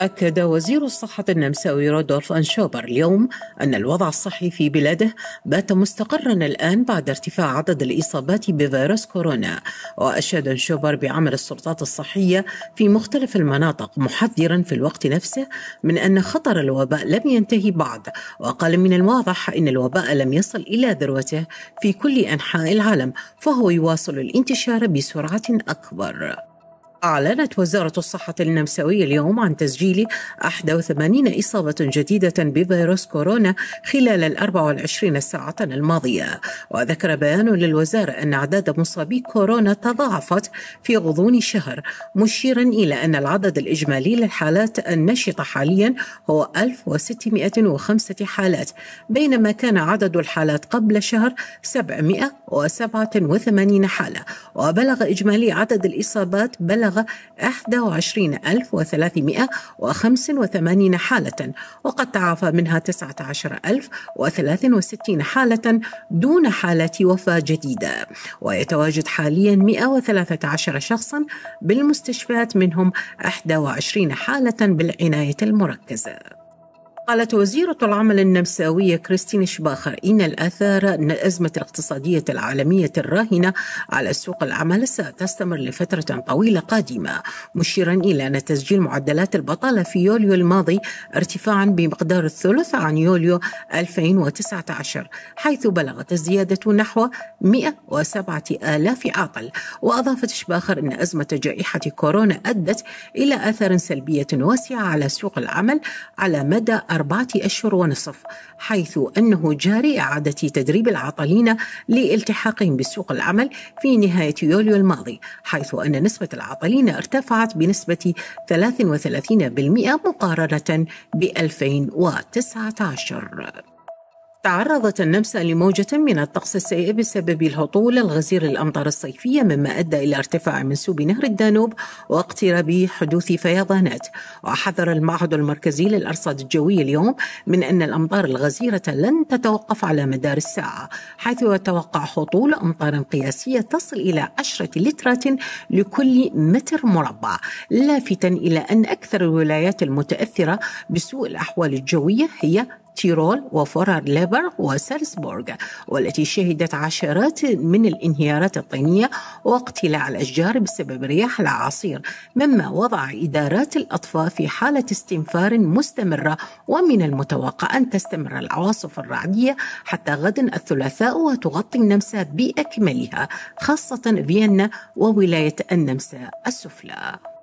أكد وزير الصحة النمساوي رودولف أنشوبر اليوم أن الوضع الصحي في بلاده بات مستقرا الآن بعد ارتفاع عدد الإصابات بفيروس كورونا وأشاد أنشوبر بعمل السلطات الصحية في مختلف المناطق محذرا في الوقت نفسه من أن خطر الوباء لم ينتهي بعد وقال من الواضح أن الوباء لم يصل إلى ذروته في كل أنحاء العالم فهو يواصل الانتشار بسرعة أكبر أعلنت وزارة الصحة النمساوية اليوم عن تسجيل 81 إصابة جديدة بفيروس كورونا خلال ال 24 ساعة الماضية، وذكر بيان للوزارة أن أعداد مصابي كورونا تضاعفت في غضون شهر مشيرا إلى أن العدد الإجمالي للحالات النشطة حاليا هو 1605 حالات، بينما كان عدد الحالات قبل شهر 787 حالة، وبلغ إجمالي عدد الإصابات بلغ بلغ 21385 حالة وقد تعافى منها 19063 حالة دون حالة وفاة جديدة ويتواجد حاليا 113 شخصا بالمستشفيات منهم 21 حالة بالعناية المركزة قالت وزيرة العمل النمساوية كريستين شباخر إن الآثار أن الأزمة الاقتصادية العالمية الراهنة على سوق العمل ستستمر لفترة طويلة قادمة مشيرا إلى أن تسجيل معدلات البطالة في يوليو الماضي ارتفاعا بمقدار الثلث عن يوليو 2019 حيث بلغت الزيادة نحو 107 آلاف عاطل وأضافت شباخر أن أزمة جائحة كورونا أدت إلى آثار سلبية واسعة على سوق العمل على مدى أربعة أشهر ونصف حيث أنه جاري إعادة تدريب العاطلين لالتحاقهم بسوق العمل في نهاية يوليو الماضي حيث أن نسبة العاطلين ارتفعت بنسبة 33% مقارنة ب 2019 تعرضت النمسا لموجة من الطقس السيء بسبب الهطول الغزير الأمطار الصيفية مما أدى إلى ارتفاع منسوب نهر الدانوب واقتراب حدوث فيضانات وحذر المعهد المركزي للأرصاد الجوية اليوم من أن الأمطار الغزيرة لن تتوقف على مدار الساعة حيث يتوقع هطول أمطار قياسية تصل إلى عشرة لترات لكل متر مربع لافتا إلى أن أكثر الولايات المتأثرة بسوء الأحوال الجوية هي تيرول ليبر وسالسبورغ والتي شهدت عشرات من الانهيارات الطينية واقتلاع الأشجار بسبب رياح العصير مما وضع إدارات الأطفاء في حالة استنفار مستمرة ومن المتوقع أن تستمر العواصف الرعدية حتى غد الثلاثاء وتغطي النمسا بأكملها خاصة فيينا وولاية النمسا السفلى